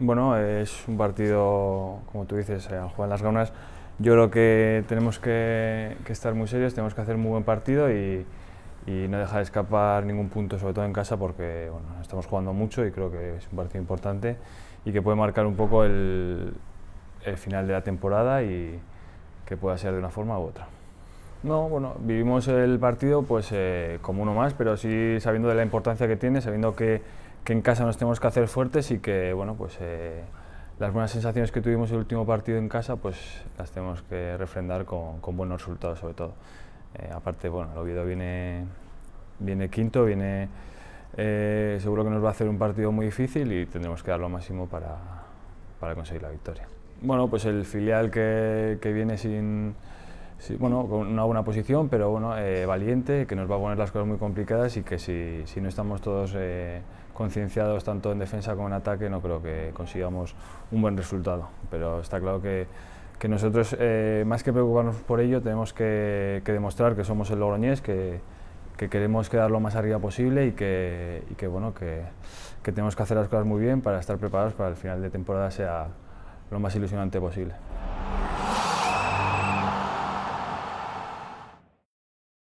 Bueno, es un partido, como tú dices, eh, al jugar las gaunas, yo creo que tenemos que, estar muy serios, tenemos que hacer un muy buen partido y, no dejar escapar ningún punto, sobre todo en casa, porque estamos jugando mucho y creo que es un partido importante y que puede marcar un poco el, final de la temporada y que pueda ser de una forma u otra. No, bueno, vivimos el partido pues eh, como uno más, pero sí sabiendo de la importancia que tiene, sabiendo que que en casa nos tenemos que hacer fuertes y que, bueno, pues eh, las buenas sensaciones que tuvimos el último partido en casa, pues las tenemos que refrendar con, buenos resultados sobre todo. Eh, aparte, bueno, el Oviedo viene, viene quinto, viene eh, seguro que nos va a hacer un partido muy difícil y tendremos que dar lo máximo para, para conseguir la victoria. Bueno, pues el filial que viene sin Sí, bueno, con una buena posición, pero bueno, eh, valiente, que nos va a poner las cosas muy complicadas y que si, no estamos todos eh, concienciados tanto en defensa como en ataque, no creo que consigamos un buen resultado. Pero está claro que, nosotros, eh, más que preocuparnos por ello, tenemos que, demostrar que somos el Logroñés, que, queremos quedar lo más arriba posible y que, bueno, que, que tenemos que hacer las cosas muy bien para estar preparados para que el final de temporada sea lo más ilusionante posible.